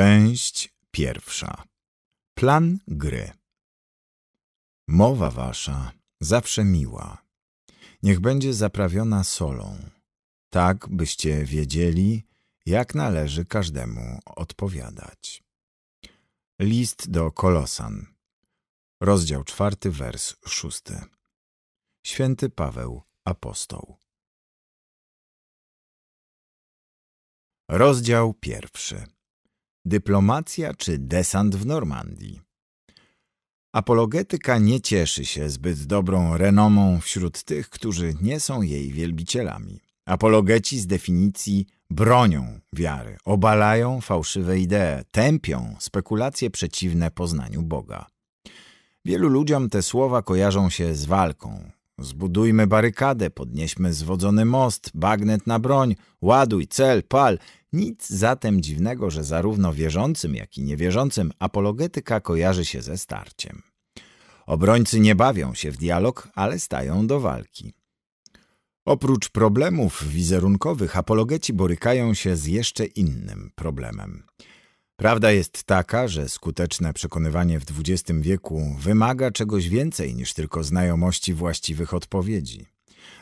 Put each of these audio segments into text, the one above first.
Część pierwsza. Plan gry. Mowa wasza zawsze miła. Niech będzie zaprawiona solą, tak byście wiedzieli, jak należy każdemu odpowiadać. List do Kolosan, rozdział czwarty, wers szósty. Święty Paweł, apostoł. Rozdział pierwszy dyplomacja czy desant w Normandii. Apologetyka nie cieszy się zbyt dobrą renomą wśród tych, którzy nie są jej wielbicielami. Apologeci z definicji bronią wiary, obalają fałszywe idee, tępią spekulacje przeciwne poznaniu Boga. Wielu ludziom te słowa kojarzą się z walką, Zbudujmy barykadę, podnieśmy zwodzony most, bagnet na broń, ładuj, cel, pal. Nic zatem dziwnego, że zarówno wierzącym, jak i niewierzącym apologetyka kojarzy się ze starciem. Obrońcy nie bawią się w dialog, ale stają do walki. Oprócz problemów wizerunkowych, apologeci borykają się z jeszcze innym problemem – Prawda jest taka, że skuteczne przekonywanie w XX wieku wymaga czegoś więcej niż tylko znajomości właściwych odpowiedzi.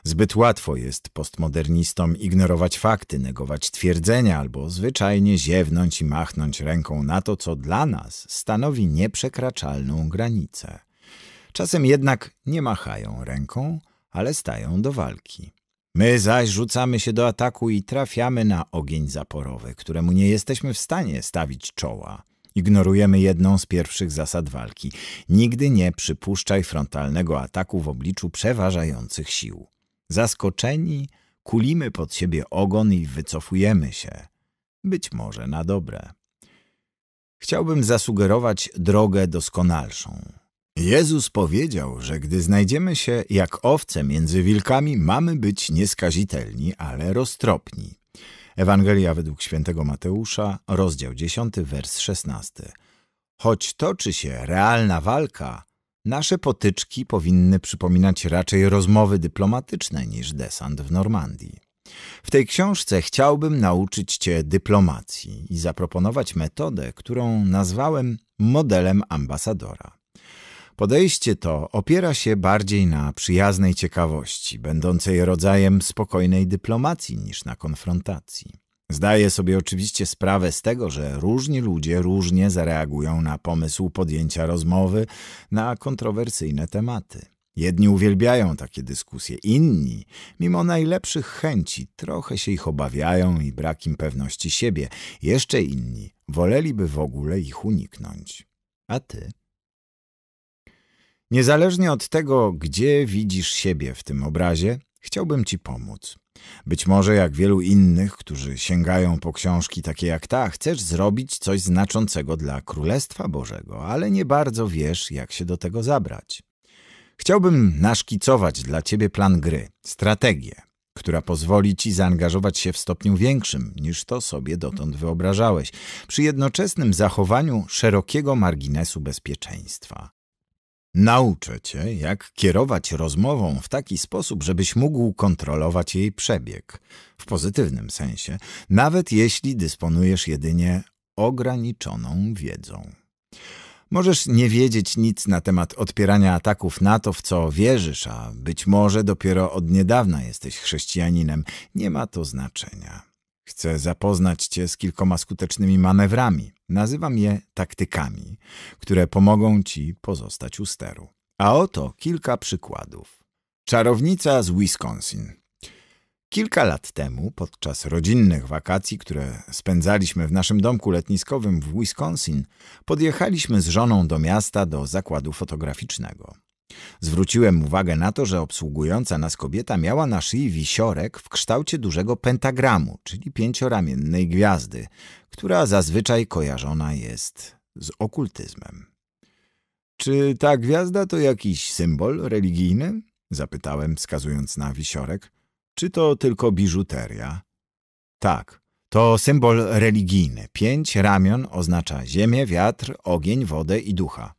Zbyt łatwo jest postmodernistom ignorować fakty, negować twierdzenia albo zwyczajnie ziewnąć i machnąć ręką na to, co dla nas stanowi nieprzekraczalną granicę. Czasem jednak nie machają ręką, ale stają do walki. My zaś rzucamy się do ataku i trafiamy na ogień zaporowy, któremu nie jesteśmy w stanie stawić czoła. Ignorujemy jedną z pierwszych zasad walki. Nigdy nie przypuszczaj frontalnego ataku w obliczu przeważających sił. Zaskoczeni, kulimy pod siebie ogon i wycofujemy się. Być może na dobre. Chciałbym zasugerować drogę doskonalszą. Jezus powiedział, że gdy znajdziemy się jak owce między wilkami, mamy być nieskazitelni, ale roztropni. Ewangelia według świętego Mateusza, rozdział 10, wers 16. Choć toczy się realna walka, nasze potyczki powinny przypominać raczej rozmowy dyplomatyczne niż desant w Normandii. W tej książce chciałbym nauczyć Cię dyplomacji i zaproponować metodę, którą nazwałem modelem ambasadora. Podejście to opiera się bardziej na przyjaznej ciekawości, będącej rodzajem spokojnej dyplomacji niż na konfrontacji. Zdaję sobie oczywiście sprawę z tego, że różni ludzie różnie zareagują na pomysł podjęcia rozmowy na kontrowersyjne tematy. Jedni uwielbiają takie dyskusje, inni, mimo najlepszych chęci, trochę się ich obawiają i brak im pewności siebie. Jeszcze inni woleliby w ogóle ich uniknąć. A ty? Niezależnie od tego, gdzie widzisz siebie w tym obrazie, chciałbym Ci pomóc. Być może jak wielu innych, którzy sięgają po książki takie jak ta, chcesz zrobić coś znaczącego dla Królestwa Bożego, ale nie bardzo wiesz, jak się do tego zabrać. Chciałbym naszkicować dla Ciebie plan gry, strategię, która pozwoli Ci zaangażować się w stopniu większym niż to sobie dotąd wyobrażałeś, przy jednoczesnym zachowaniu szerokiego marginesu bezpieczeństwa. Nauczę cię, jak kierować rozmową w taki sposób, żebyś mógł kontrolować jej przebieg, w pozytywnym sensie, nawet jeśli dysponujesz jedynie ograniczoną wiedzą. Możesz nie wiedzieć nic na temat odpierania ataków na to, w co wierzysz, a być może dopiero od niedawna jesteś chrześcijaninem. Nie ma to znaczenia. Chcę zapoznać cię z kilkoma skutecznymi manewrami, Nazywam je taktykami, które pomogą ci pozostać u steru. A oto kilka przykładów. Czarownica z Wisconsin. Kilka lat temu, podczas rodzinnych wakacji, które spędzaliśmy w naszym domku letniskowym w Wisconsin, podjechaliśmy z żoną do miasta do zakładu fotograficznego. Zwróciłem uwagę na to, że obsługująca nas kobieta miała na szyi wisiorek w kształcie dużego pentagramu, czyli pięcioramiennej gwiazdy, która zazwyczaj kojarzona jest z okultyzmem. Czy ta gwiazda to jakiś symbol religijny? Zapytałem, wskazując na wisiorek. Czy to tylko biżuteria? Tak, to symbol religijny. Pięć ramion oznacza ziemię, wiatr, ogień, wodę i ducha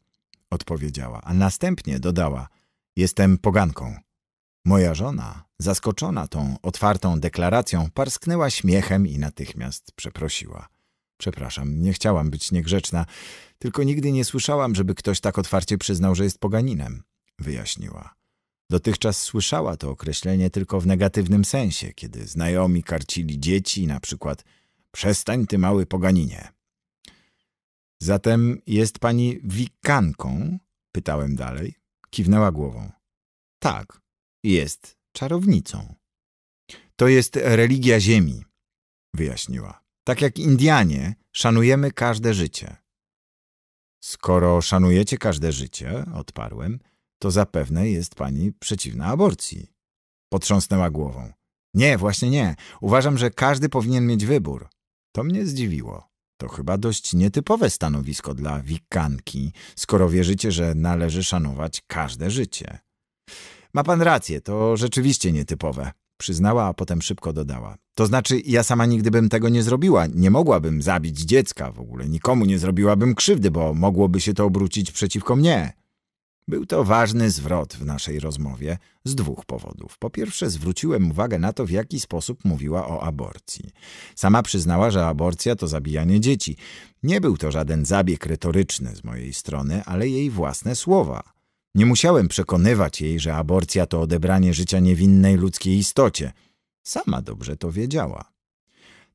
odpowiedziała, a następnie dodała, jestem poganką. Moja żona, zaskoczona tą otwartą deklaracją, parsknęła śmiechem i natychmiast przeprosiła. Przepraszam, nie chciałam być niegrzeczna, tylko nigdy nie słyszałam, żeby ktoś tak otwarcie przyznał, że jest poganinem, wyjaśniła. Dotychczas słyszała to określenie tylko w negatywnym sensie, kiedy znajomi karcili dzieci, na przykład przestań ty mały poganinie. Zatem jest pani wikanką? Pytałem dalej. Kiwnęła głową. Tak, jest czarownicą. To jest religia ziemi, wyjaśniła. Tak jak Indianie, szanujemy każde życie. Skoro szanujecie każde życie, odparłem, to zapewne jest pani przeciwna aborcji. Potrząsnęła głową. Nie, właśnie nie. Uważam, że każdy powinien mieć wybór. To mnie zdziwiło. To chyba dość nietypowe stanowisko dla wikanki, skoro wierzycie, że należy szanować każde życie. Ma pan rację, to rzeczywiście nietypowe, przyznała, a potem szybko dodała. To znaczy, ja sama nigdy bym tego nie zrobiła, nie mogłabym zabić dziecka w ogóle, nikomu nie zrobiłabym krzywdy, bo mogłoby się to obrócić przeciwko mnie. Był to ważny zwrot w naszej rozmowie z dwóch powodów. Po pierwsze, zwróciłem uwagę na to, w jaki sposób mówiła o aborcji. Sama przyznała, że aborcja to zabijanie dzieci. Nie był to żaden zabieg retoryczny z mojej strony, ale jej własne słowa. Nie musiałem przekonywać jej, że aborcja to odebranie życia niewinnej ludzkiej istocie. Sama dobrze to wiedziała.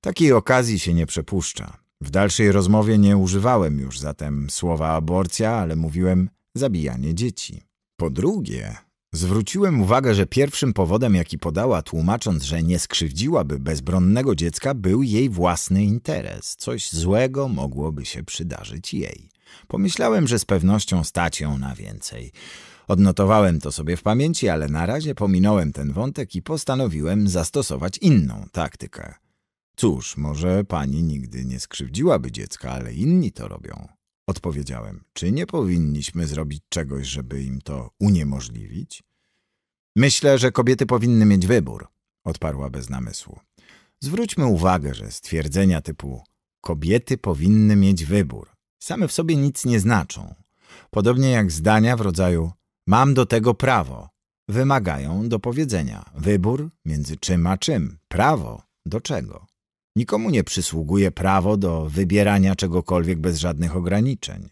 Takiej okazji się nie przepuszcza. W dalszej rozmowie nie używałem już zatem słowa aborcja, ale mówiłem zabijanie dzieci. Po drugie, zwróciłem uwagę, że pierwszym powodem, jaki podała, tłumacząc, że nie skrzywdziłaby bezbronnego dziecka, był jej własny interes. Coś złego mogłoby się przydarzyć jej. Pomyślałem, że z pewnością stać ją na więcej. Odnotowałem to sobie w pamięci, ale na razie pominąłem ten wątek i postanowiłem zastosować inną taktykę. Cóż, może pani nigdy nie skrzywdziłaby dziecka, ale inni to robią. Odpowiedziałem, czy nie powinniśmy zrobić czegoś, żeby im to uniemożliwić? Myślę, że kobiety powinny mieć wybór, odparła bez namysłu. Zwróćmy uwagę, że stwierdzenia typu kobiety powinny mieć wybór same w sobie nic nie znaczą. Podobnie jak zdania w rodzaju mam do tego prawo wymagają dopowiedzenia. Wybór między czym a czym, prawo do czego. Nikomu nie przysługuje prawo do wybierania czegokolwiek bez żadnych ograniczeń.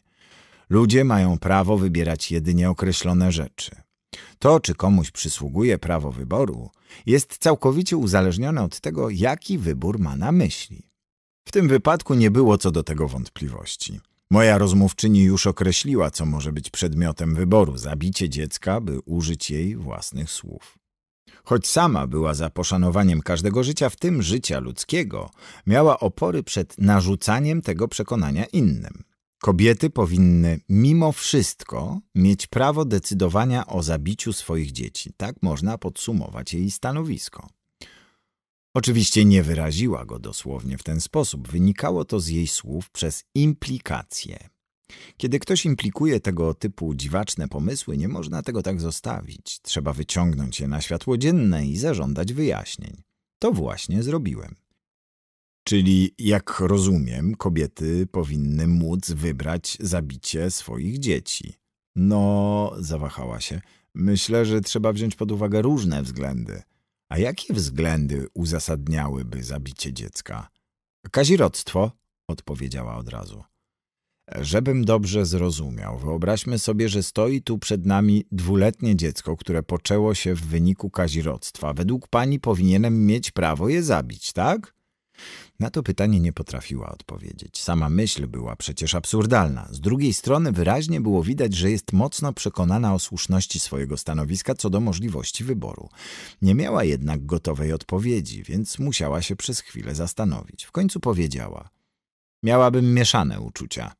Ludzie mają prawo wybierać jedynie określone rzeczy. To, czy komuś przysługuje prawo wyboru, jest całkowicie uzależnione od tego, jaki wybór ma na myśli. W tym wypadku nie było co do tego wątpliwości. Moja rozmówczyni już określiła, co może być przedmiotem wyboru – zabicie dziecka, by użyć jej własnych słów. Choć sama była za poszanowaniem każdego życia, w tym życia ludzkiego, miała opory przed narzucaniem tego przekonania innym. Kobiety powinny mimo wszystko mieć prawo decydowania o zabiciu swoich dzieci. Tak można podsumować jej stanowisko. Oczywiście nie wyraziła go dosłownie w ten sposób. Wynikało to z jej słów przez implikacje. Kiedy ktoś implikuje tego typu dziwaczne pomysły, nie można tego tak zostawić. Trzeba wyciągnąć je na światło dzienne i zażądać wyjaśnień. To właśnie zrobiłem. Czyli, jak rozumiem, kobiety powinny móc wybrać zabicie swoich dzieci. No, zawahała się. Myślę, że trzeba wziąć pod uwagę różne względy. A jakie względy uzasadniałyby zabicie dziecka? Kazirodztwo, odpowiedziała od razu. Żebym dobrze zrozumiał, wyobraźmy sobie, że stoi tu przed nami dwuletnie dziecko, które poczęło się w wyniku kazirodztwa. Według pani powinienem mieć prawo je zabić, tak? Na to pytanie nie potrafiła odpowiedzieć. Sama myśl była przecież absurdalna. Z drugiej strony wyraźnie było widać, że jest mocno przekonana o słuszności swojego stanowiska co do możliwości wyboru. Nie miała jednak gotowej odpowiedzi, więc musiała się przez chwilę zastanowić. W końcu powiedziała: Miałabym mieszane uczucia.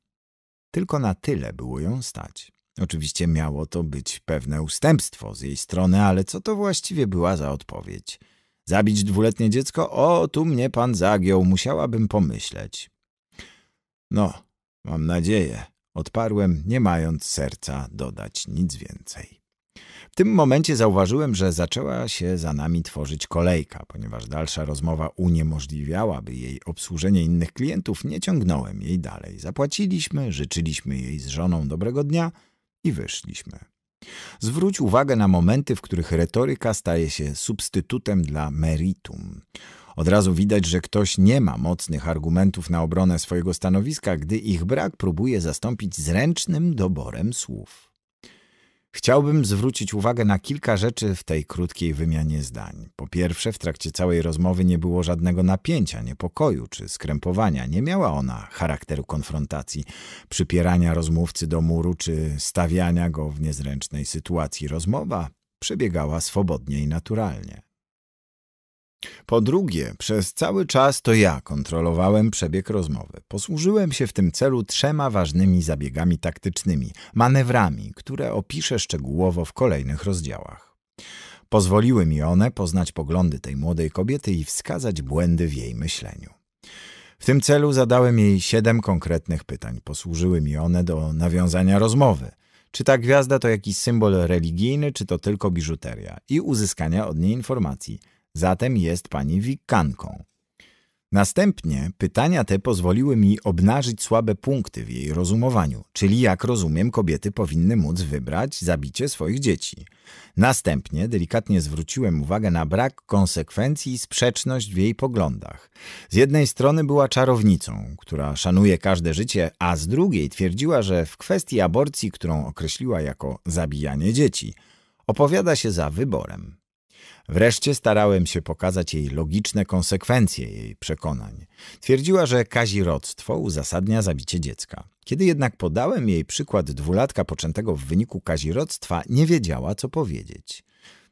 Tylko na tyle było ją stać. Oczywiście miało to być pewne ustępstwo z jej strony, ale co to właściwie była za odpowiedź? Zabić dwuletnie dziecko? O, tu mnie pan zagiął, musiałabym pomyśleć. No, mam nadzieję, odparłem, nie mając serca dodać nic więcej. W tym momencie zauważyłem, że zaczęła się za nami tworzyć kolejka, ponieważ dalsza rozmowa uniemożliwiałaby jej obsłużenie innych klientów, nie ciągnąłem jej dalej. Zapłaciliśmy, życzyliśmy jej z żoną dobrego dnia i wyszliśmy. Zwróć uwagę na momenty, w których retoryka staje się substytutem dla meritum. Od razu widać, że ktoś nie ma mocnych argumentów na obronę swojego stanowiska, gdy ich brak próbuje zastąpić zręcznym doborem słów. Chciałbym zwrócić uwagę na kilka rzeczy w tej krótkiej wymianie zdań. Po pierwsze, w trakcie całej rozmowy nie było żadnego napięcia, niepokoju czy skrępowania. Nie miała ona charakteru konfrontacji, przypierania rozmówcy do muru czy stawiania go w niezręcznej sytuacji. Rozmowa przebiegała swobodnie i naturalnie. Po drugie, przez cały czas to ja kontrolowałem przebieg rozmowy. Posłużyłem się w tym celu trzema ważnymi zabiegami taktycznymi, manewrami, które opiszę szczegółowo w kolejnych rozdziałach. Pozwoliły mi one poznać poglądy tej młodej kobiety i wskazać błędy w jej myśleniu. W tym celu zadałem jej siedem konkretnych pytań. Posłużyły mi one do nawiązania rozmowy. Czy ta gwiazda to jakiś symbol religijny, czy to tylko biżuteria? I uzyskania od niej informacji – zatem jest pani wikanką. Następnie pytania te pozwoliły mi obnażyć słabe punkty w jej rozumowaniu, czyli jak rozumiem kobiety powinny móc wybrać zabicie swoich dzieci. Następnie delikatnie zwróciłem uwagę na brak konsekwencji i sprzeczność w jej poglądach. Z jednej strony była czarownicą, która szanuje każde życie, a z drugiej twierdziła, że w kwestii aborcji, którą określiła jako zabijanie dzieci, opowiada się za wyborem. Wreszcie starałem się pokazać jej logiczne konsekwencje jej przekonań. Twierdziła, że kazirodztwo uzasadnia zabicie dziecka. Kiedy jednak podałem jej przykład dwulatka poczętego w wyniku kazirodztwa, nie wiedziała, co powiedzieć.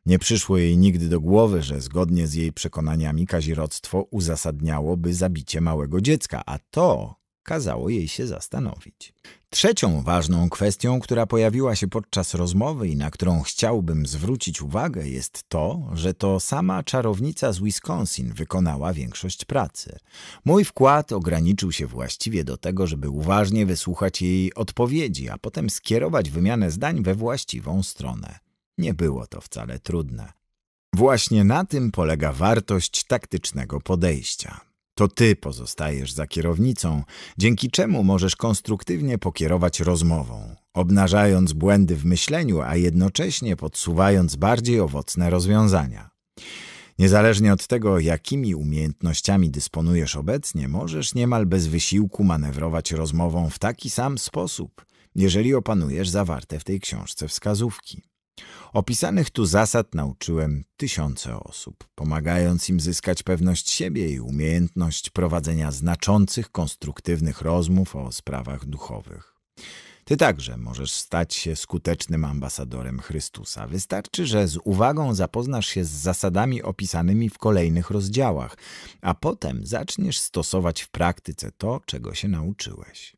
Nie przyszło jej nigdy do głowy, że zgodnie z jej przekonaniami kazirodztwo uzasadniałoby zabicie małego dziecka, a to kazało jej się zastanowić. Trzecią ważną kwestią, która pojawiła się podczas rozmowy i na którą chciałbym zwrócić uwagę, jest to, że to sama czarownica z Wisconsin wykonała większość pracy. Mój wkład ograniczył się właściwie do tego, żeby uważnie wysłuchać jej odpowiedzi, a potem skierować wymianę zdań we właściwą stronę. Nie było to wcale trudne. Właśnie na tym polega wartość taktycznego podejścia. To ty pozostajesz za kierownicą, dzięki czemu możesz konstruktywnie pokierować rozmową, obnażając błędy w myśleniu, a jednocześnie podsuwając bardziej owocne rozwiązania. Niezależnie od tego, jakimi umiejętnościami dysponujesz obecnie, możesz niemal bez wysiłku manewrować rozmową w taki sam sposób, jeżeli opanujesz zawarte w tej książce wskazówki. Opisanych tu zasad nauczyłem tysiące osób, pomagając im zyskać pewność siebie i umiejętność prowadzenia znaczących, konstruktywnych rozmów o sprawach duchowych. Ty także możesz stać się skutecznym ambasadorem Chrystusa. Wystarczy, że z uwagą zapoznasz się z zasadami opisanymi w kolejnych rozdziałach, a potem zaczniesz stosować w praktyce to, czego się nauczyłeś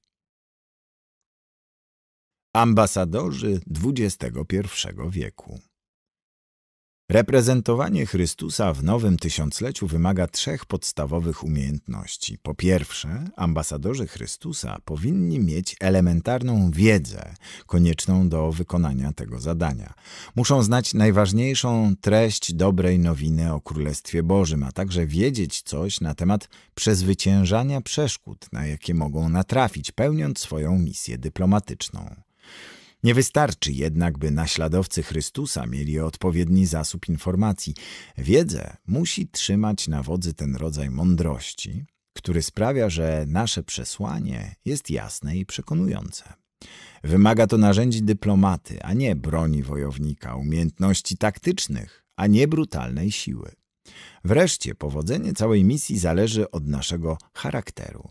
ambasadorzy XXI wieku. Reprezentowanie Chrystusa w nowym tysiącleciu wymaga trzech podstawowych umiejętności. Po pierwsze, ambasadorzy Chrystusa powinni mieć elementarną wiedzę konieczną do wykonania tego zadania. Muszą znać najważniejszą treść dobrej nowiny o Królestwie Bożym, a także wiedzieć coś na temat przezwyciężania przeszkód, na jakie mogą natrafić, pełniąc swoją misję dyplomatyczną. Nie wystarczy jednak, by naśladowcy Chrystusa mieli odpowiedni zasób informacji. Wiedzę musi trzymać na wodzy ten rodzaj mądrości, który sprawia, że nasze przesłanie jest jasne i przekonujące. Wymaga to narzędzi dyplomaty, a nie broni wojownika, umiejętności taktycznych, a nie brutalnej siły. Wreszcie powodzenie całej misji zależy od naszego charakteru.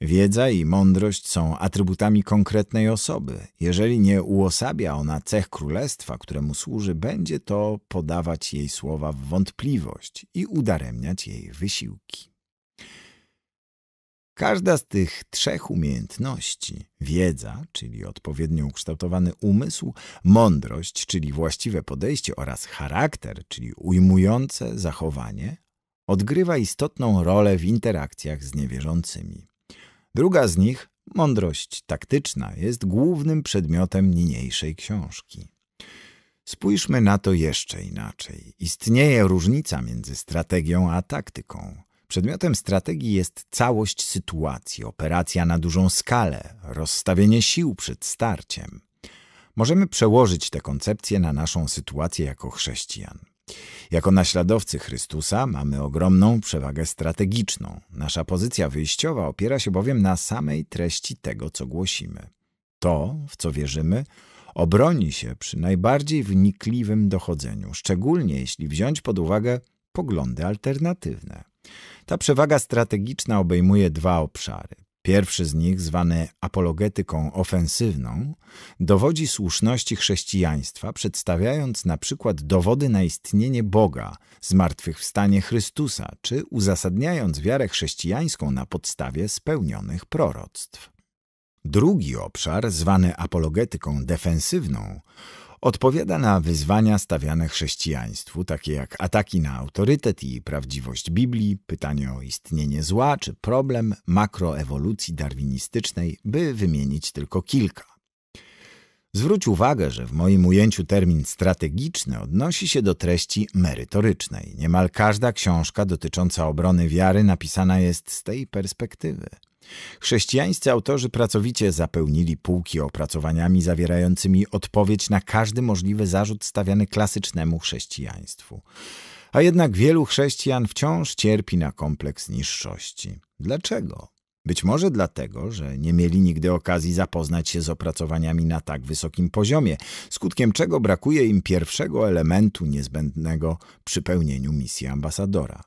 Wiedza i mądrość są atrybutami konkretnej osoby. Jeżeli nie uosabia ona cech królestwa, któremu służy, będzie to podawać jej słowa w wątpliwość i udaremniać jej wysiłki. Każda z tych trzech umiejętności wiedza, czyli odpowiednio ukształtowany umysł, mądrość, czyli właściwe podejście oraz charakter, czyli ujmujące zachowanie odgrywa istotną rolę w interakcjach z niewierzącymi. Druga z nich, mądrość taktyczna, jest głównym przedmiotem niniejszej książki. Spójrzmy na to jeszcze inaczej. Istnieje różnica między strategią a taktyką. Przedmiotem strategii jest całość sytuacji, operacja na dużą skalę, rozstawienie sił przed starciem. Możemy przełożyć tę koncepcję na naszą sytuację jako chrześcijan. Jako naśladowcy Chrystusa mamy ogromną przewagę strategiczną. Nasza pozycja wyjściowa opiera się bowiem na samej treści tego, co głosimy. To, w co wierzymy, obroni się przy najbardziej wnikliwym dochodzeniu, szczególnie jeśli wziąć pod uwagę poglądy alternatywne. Ta przewaga strategiczna obejmuje dwa obszary. Pierwszy z nich, zwany apologetyką ofensywną, dowodzi słuszności chrześcijaństwa, przedstawiając na przykład dowody na istnienie Boga, zmartwychwstanie Chrystusa, czy uzasadniając wiarę chrześcijańską na podstawie spełnionych proroctw. Drugi obszar, zwany apologetyką defensywną, odpowiada na wyzwania stawiane chrześcijaństwu, takie jak ataki na autorytet i prawdziwość Biblii, pytanie o istnienie zła czy problem makroewolucji darwinistycznej, by wymienić tylko kilka. Zwróć uwagę, że w moim ujęciu termin strategiczny odnosi się do treści merytorycznej. Niemal każda książka dotycząca obrony wiary napisana jest z tej perspektywy. Chrześcijańscy autorzy pracowicie zapełnili półki opracowaniami zawierającymi odpowiedź na każdy możliwy zarzut stawiany klasycznemu chrześcijaństwu. A jednak wielu chrześcijan wciąż cierpi na kompleks niższości. Dlaczego? Być może dlatego, że nie mieli nigdy okazji zapoznać się z opracowaniami na tak wysokim poziomie, skutkiem czego brakuje im pierwszego elementu niezbędnego przy pełnieniu misji ambasadora,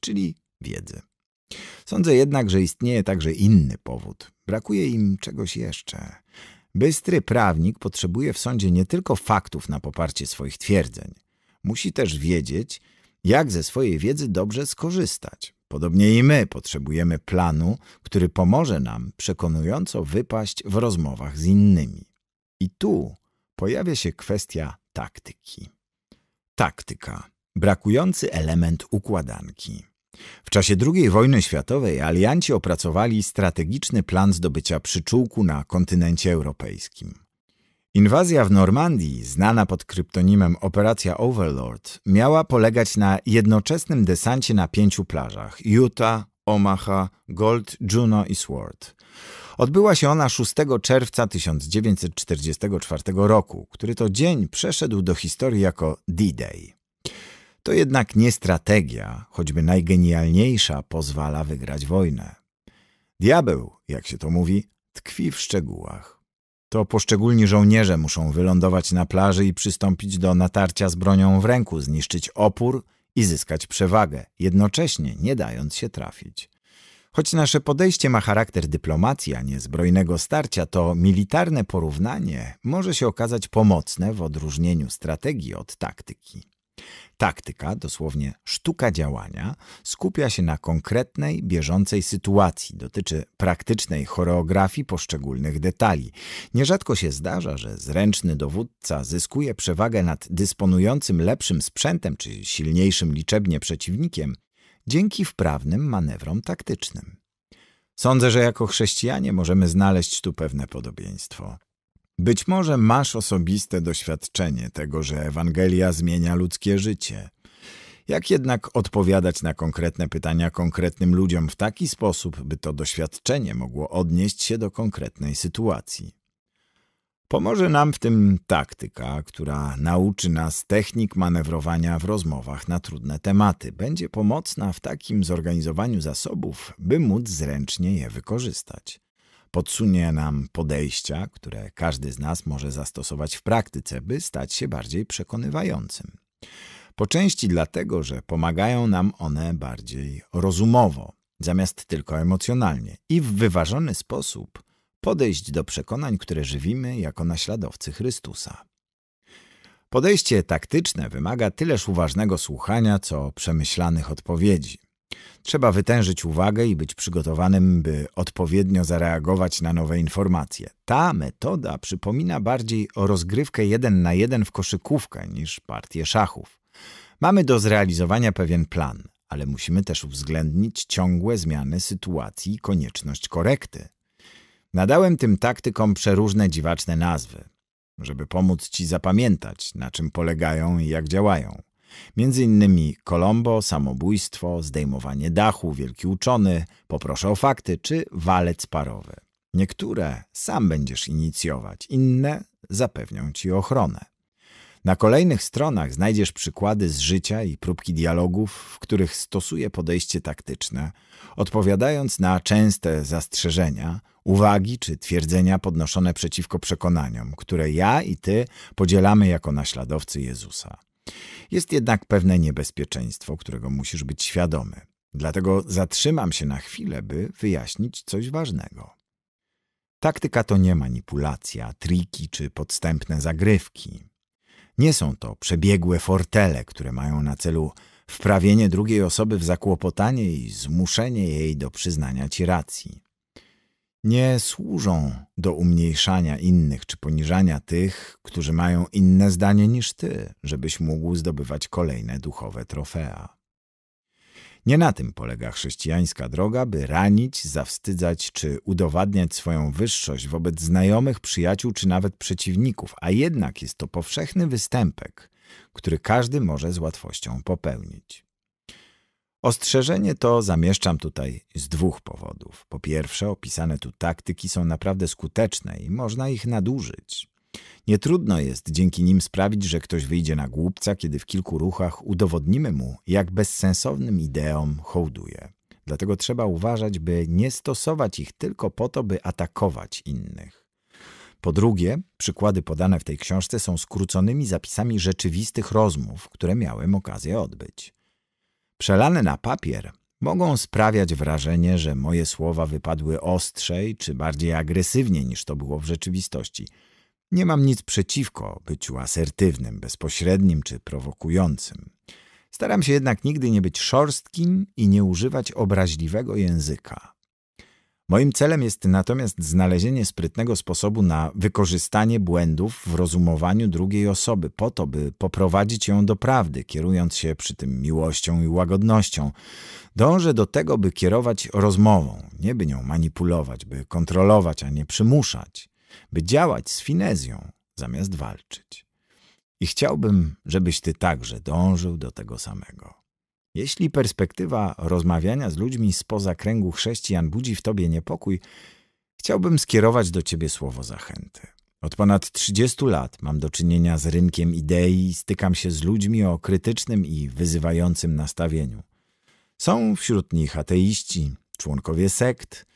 czyli wiedzy. Sądzę jednak, że istnieje także inny powód. Brakuje im czegoś jeszcze. Bystry prawnik potrzebuje w sądzie nie tylko faktów na poparcie swoich twierdzeń. Musi też wiedzieć, jak ze swojej wiedzy dobrze skorzystać. Podobnie i my potrzebujemy planu, który pomoże nam przekonująco wypaść w rozmowach z innymi. I tu pojawia się kwestia taktyki. Taktyka. Brakujący element układanki. W czasie II wojny światowej alianci opracowali strategiczny plan zdobycia przyczółku na kontynencie europejskim. Inwazja w Normandii, znana pod kryptonimem Operacja Overlord, miała polegać na jednoczesnym desancie na pięciu plażach – Utah, Omaha, Gold, Juno i Sword. Odbyła się ona 6 czerwca 1944 roku, który to dzień przeszedł do historii jako D-Day. To jednak nie strategia, choćby najgenialniejsza, pozwala wygrać wojnę. Diabeł, jak się to mówi, tkwi w szczegółach. To poszczególni żołnierze muszą wylądować na plaży i przystąpić do natarcia z bronią w ręku, zniszczyć opór i zyskać przewagę, jednocześnie nie dając się trafić. Choć nasze podejście ma charakter dyplomacji, a nie zbrojnego starcia, to militarne porównanie może się okazać pomocne w odróżnieniu strategii od taktyki. Taktyka, dosłownie sztuka działania, skupia się na konkretnej, bieżącej sytuacji, dotyczy praktycznej choreografii poszczególnych detali. Nierzadko się zdarza, że zręczny dowódca zyskuje przewagę nad dysponującym lepszym sprzętem czy silniejszym liczebnie przeciwnikiem dzięki wprawnym manewrom taktycznym. Sądzę, że jako chrześcijanie możemy znaleźć tu pewne podobieństwo. Być może masz osobiste doświadczenie tego, że Ewangelia zmienia ludzkie życie. Jak jednak odpowiadać na konkretne pytania konkretnym ludziom w taki sposób, by to doświadczenie mogło odnieść się do konkretnej sytuacji? Pomoże nam w tym taktyka, która nauczy nas technik manewrowania w rozmowach na trudne tematy. Będzie pomocna w takim zorganizowaniu zasobów, by móc zręcznie je wykorzystać podsunie nam podejścia, które każdy z nas może zastosować w praktyce, by stać się bardziej przekonywającym. Po części dlatego, że pomagają nam one bardziej rozumowo, zamiast tylko emocjonalnie i w wyważony sposób podejść do przekonań, które żywimy jako naśladowcy Chrystusa. Podejście taktyczne wymaga tyleż uważnego słuchania, co przemyślanych odpowiedzi. Trzeba wytężyć uwagę i być przygotowanym, by odpowiednio zareagować na nowe informacje. Ta metoda przypomina bardziej o rozgrywkę jeden na jeden w koszykówkę niż partię szachów. Mamy do zrealizowania pewien plan, ale musimy też uwzględnić ciągłe zmiany sytuacji i konieczność korekty. Nadałem tym taktykom przeróżne dziwaczne nazwy, żeby pomóc Ci zapamiętać, na czym polegają i jak działają. Między innymi Kolombo, samobójstwo, zdejmowanie dachu, wielki uczony, poproszę o fakty czy walec parowy. Niektóre sam będziesz inicjować, inne zapewnią ci ochronę. Na kolejnych stronach znajdziesz przykłady z życia i próbki dialogów, w których stosuję podejście taktyczne, odpowiadając na częste zastrzeżenia, uwagi czy twierdzenia podnoszone przeciwko przekonaniom, które ja i ty podzielamy jako naśladowcy Jezusa. Jest jednak pewne niebezpieczeństwo, którego musisz być świadomy. Dlatego zatrzymam się na chwilę, by wyjaśnić coś ważnego. Taktyka to nie manipulacja, triki czy podstępne zagrywki. Nie są to przebiegłe fortele, które mają na celu wprawienie drugiej osoby w zakłopotanie i zmuszenie jej do przyznania ci racji nie służą do umniejszania innych czy poniżania tych, którzy mają inne zdanie niż ty, żebyś mógł zdobywać kolejne duchowe trofea. Nie na tym polega chrześcijańska droga, by ranić, zawstydzać czy udowadniać swoją wyższość wobec znajomych, przyjaciół czy nawet przeciwników, a jednak jest to powszechny występek, który każdy może z łatwością popełnić. Ostrzeżenie to zamieszczam tutaj z dwóch powodów. Po pierwsze, opisane tu taktyki są naprawdę skuteczne i można ich nadużyć. Nie trudno jest dzięki nim sprawić, że ktoś wyjdzie na głupca, kiedy w kilku ruchach udowodnimy mu, jak bezsensownym ideom hołduje. Dlatego trzeba uważać, by nie stosować ich tylko po to, by atakować innych. Po drugie, przykłady podane w tej książce są skróconymi zapisami rzeczywistych rozmów, które miałem okazję odbyć przelane na papier, mogą sprawiać wrażenie, że moje słowa wypadły ostrzej czy bardziej agresywnie niż to było w rzeczywistości. Nie mam nic przeciwko byciu asertywnym, bezpośrednim czy prowokującym. Staram się jednak nigdy nie być szorstkim i nie używać obraźliwego języka. Moim celem jest natomiast znalezienie sprytnego sposobu na wykorzystanie błędów w rozumowaniu drugiej osoby, po to, by poprowadzić ją do prawdy, kierując się przy tym miłością i łagodnością. Dążę do tego, by kierować rozmową, nie by nią manipulować, by kontrolować, a nie przymuszać, by działać z finezją zamiast walczyć. I chciałbym, żebyś ty także dążył do tego samego. Jeśli perspektywa rozmawiania z ludźmi spoza kręgu chrześcijan budzi w tobie niepokój, chciałbym skierować do ciebie słowo zachęty. Od ponad 30 lat mam do czynienia z rynkiem idei i stykam się z ludźmi o krytycznym i wyzywającym nastawieniu. Są wśród nich ateiści, członkowie sekt,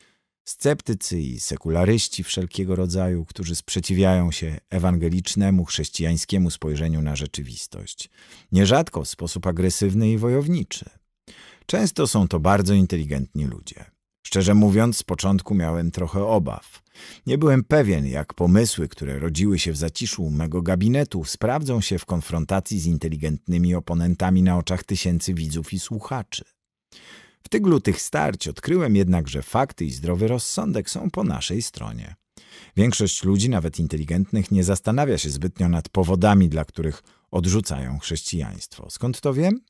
Sceptycy i sekularyści wszelkiego rodzaju, którzy sprzeciwiają się ewangelicznemu, chrześcijańskiemu spojrzeniu na rzeczywistość, nierzadko w sposób agresywny i wojowniczy. Często są to bardzo inteligentni ludzie. Szczerze mówiąc, z początku miałem trochę obaw. Nie byłem pewien, jak pomysły, które rodziły się w zaciszu mego gabinetu, sprawdzą się w konfrontacji z inteligentnymi oponentami na oczach tysięcy widzów i słuchaczy. W tyglu tych starć odkryłem jednak, że fakty i zdrowy rozsądek są po naszej stronie. Większość ludzi, nawet inteligentnych, nie zastanawia się zbytnio nad powodami, dla których odrzucają chrześcijaństwo. Skąd to wiem?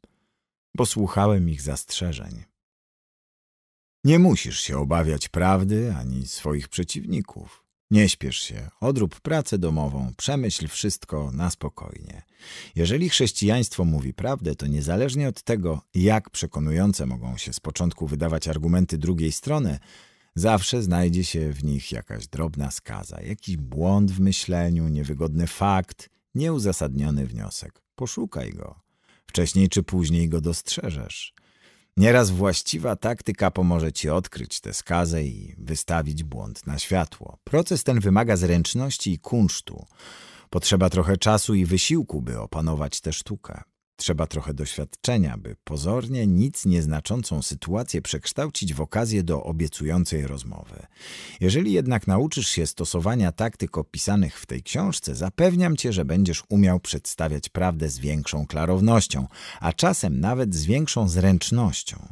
Bo słuchałem ich zastrzeżeń. Nie musisz się obawiać prawdy ani swoich przeciwników. Nie śpiesz się, odrób pracę domową, przemyśl wszystko na spokojnie. Jeżeli chrześcijaństwo mówi prawdę, to niezależnie od tego, jak przekonujące mogą się z początku wydawać argumenty drugiej strony, zawsze znajdzie się w nich jakaś drobna skaza, jakiś błąd w myśleniu, niewygodny fakt, nieuzasadniony wniosek. Poszukaj go. Wcześniej czy później go dostrzeżesz. Nieraz właściwa taktyka pomoże ci odkryć tę skazę i wystawić błąd na światło. Proces ten wymaga zręczności i kunsztu. Potrzeba trochę czasu i wysiłku, by opanować tę sztukę. Trzeba trochę doświadczenia, by pozornie nic nieznaczącą sytuację przekształcić w okazję do obiecującej rozmowy. Jeżeli jednak nauczysz się stosowania taktyk opisanych w tej książce, zapewniam cię, że będziesz umiał przedstawiać prawdę z większą klarownością, a czasem nawet z większą zręcznością.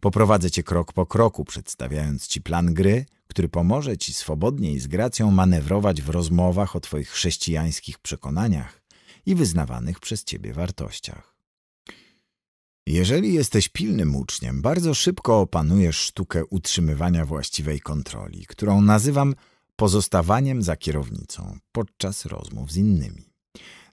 Poprowadzę cię krok po kroku, przedstawiając ci plan gry, który pomoże ci swobodniej i z gracją manewrować w rozmowach o twoich chrześcijańskich przekonaniach i wyznawanych przez Ciebie wartościach. Jeżeli jesteś pilnym uczniem, bardzo szybko opanujesz sztukę utrzymywania właściwej kontroli, którą nazywam pozostawaniem za kierownicą podczas rozmów z innymi.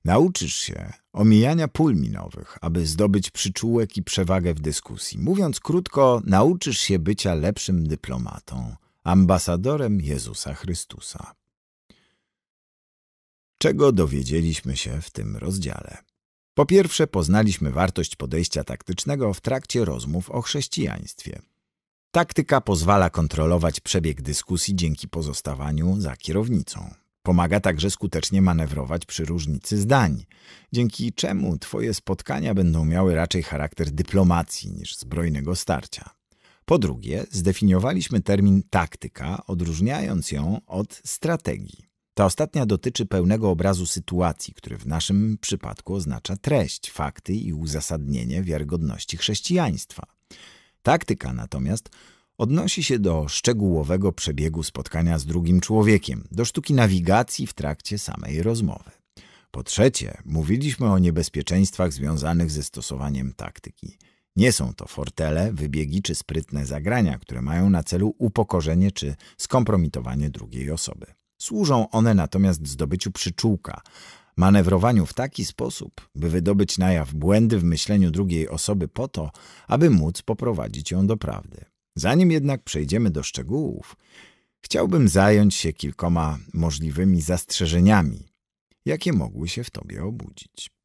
Nauczysz się omijania pól minowych, aby zdobyć przyczółek i przewagę w dyskusji. Mówiąc krótko, nauczysz się bycia lepszym dyplomatą, ambasadorem Jezusa Chrystusa czego dowiedzieliśmy się w tym rozdziale. Po pierwsze, poznaliśmy wartość podejścia taktycznego w trakcie rozmów o chrześcijaństwie. Taktyka pozwala kontrolować przebieg dyskusji dzięki pozostawaniu za kierownicą. Pomaga także skutecznie manewrować przy różnicy zdań, dzięki czemu twoje spotkania będą miały raczej charakter dyplomacji niż zbrojnego starcia. Po drugie, zdefiniowaliśmy termin taktyka, odróżniając ją od strategii. Ta ostatnia dotyczy pełnego obrazu sytuacji, który w naszym przypadku oznacza treść, fakty i uzasadnienie wiarygodności chrześcijaństwa. Taktyka natomiast odnosi się do szczegółowego przebiegu spotkania z drugim człowiekiem, do sztuki nawigacji w trakcie samej rozmowy. Po trzecie, mówiliśmy o niebezpieczeństwach związanych ze stosowaniem taktyki. Nie są to fortele, wybiegi czy sprytne zagrania, które mają na celu upokorzenie czy skompromitowanie drugiej osoby. Służą one natomiast zdobyciu przyczółka, manewrowaniu w taki sposób, by wydobyć na jaw błędy w myśleniu drugiej osoby po to, aby móc poprowadzić ją do prawdy. Zanim jednak przejdziemy do szczegółów, chciałbym zająć się kilkoma możliwymi zastrzeżeniami, jakie mogły się w tobie obudzić.